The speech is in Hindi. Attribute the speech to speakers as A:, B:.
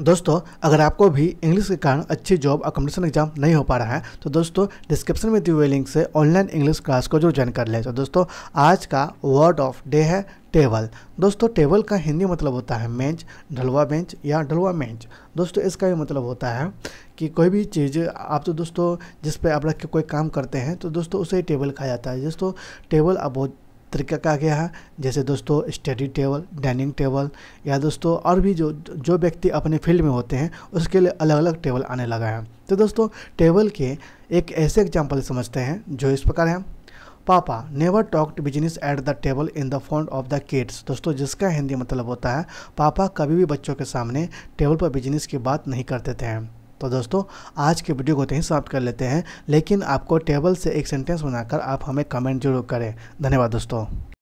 A: दोस्तों अगर आपको भी इंग्लिश के कारण अच्छी जॉब और कंपटीशन एग्जाम नहीं हो पा रहा है तो दोस्तों डिस्क्रिप्शन में दिए हुए लिंक से ऑनलाइन इंग्लिश क्लास को जरूर ज्वाइन कर लें तो दोस्तों आज का वर्ड ऑफ डे है टेबल दोस्तों टेबल का हिंदी मतलब होता है मेंच ढलवा बेंच या ढलवा मेंच दोस्तों इसका भी मतलब होता है कि कोई भी चीज़ आप तो दोस्तों जिस पर आप रख के कोई काम करते हैं तो दोस्तों उसे टेबल कहा जाता है दोस्तों टेबल अब बहुत तरीका कहा गया है जैसे दोस्तों स्टडी टेबल डाइनिंग टेबल या दोस्तों और भी जो जो व्यक्ति अपने फील्ड में होते हैं उसके लिए अलग अलग टेबल आने लगा है तो दोस्तों टेबल के एक ऐसे एग्जाम्पल समझते हैं जो इस प्रकार हैं पापा never talked business at the table in the front of the kids दोस्तों जिसका हिंदी मतलब होता है पापा कभी भी बच्चों के सामने टेबल पर बिजनेस की बात नहीं करते थे तो दोस्तों आज के वीडियो को यहीं तो समाप्त कर लेते हैं लेकिन आपको टेबल से एक सेंटेंस बनाकर आप हमें कमेंट जरूर करें धन्यवाद दोस्तों